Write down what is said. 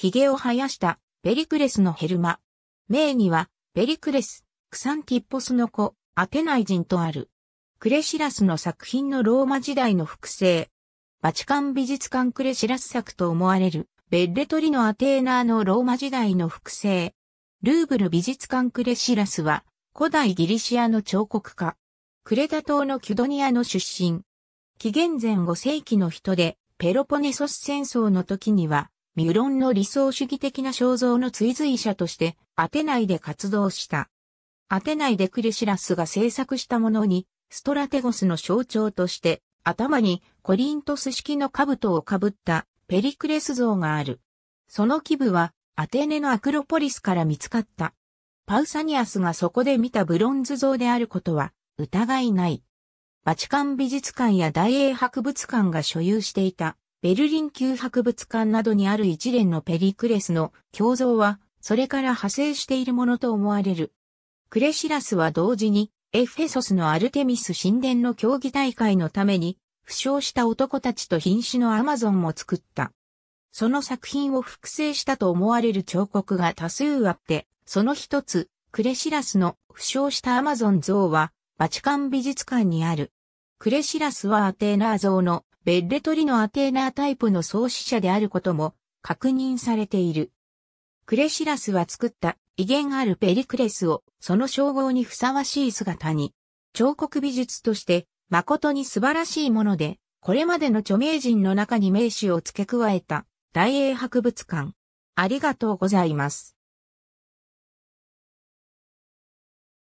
髭を生やしたペリクレスのヘルマ。名には、ペリクレス、クサンティッポスの子、アテナイ人とある。クレシラスの作品のローマ時代の複製。バチカン美術館クレシラス作と思われる、ベッレトリのアテーナーのローマ時代の複製。ルーブル美術館クレシラスは、古代ギリシアの彫刻家。クレタ島のキュドニアの出身。紀元前5世紀の人で、ペロポネソス戦争の時には、ミュロンの理想主義的な肖像の追随者として、アテナイで活動した。アテナイでクリシラスが制作したものに、ストラテゴスの象徴として、頭にコリントス式の兜をかぶったペリクレス像がある。その基部はアテネのアクロポリスから見つかった。パウサニアスがそこで見たブロンズ像であることは疑いない。バチカン美術館や大英博物館が所有していたベルリン旧博物館などにある一連のペリクレスの胸像は、それから派生しているものと思われる。クレシラスは同時に、エフェソスのアルテミス神殿の競技大会のために、負傷した男たちと瀕死のアマゾンも作った。その作品を複製したと思われる彫刻が多数あって、その一つ、クレシラスの負傷したアマゾン像は、バチカン美術館にある。クレシラスはアテーナー像のベッレトリのアテーナータイプの創始者であることも確認されている。クレシラスは作った威厳あるペリクレスをその称号にふさわしい姿に、彫刻美術として誠に素晴らしいもので、これまでの著名人の中に名手を付け加えた大英博物館。ありがとうございます。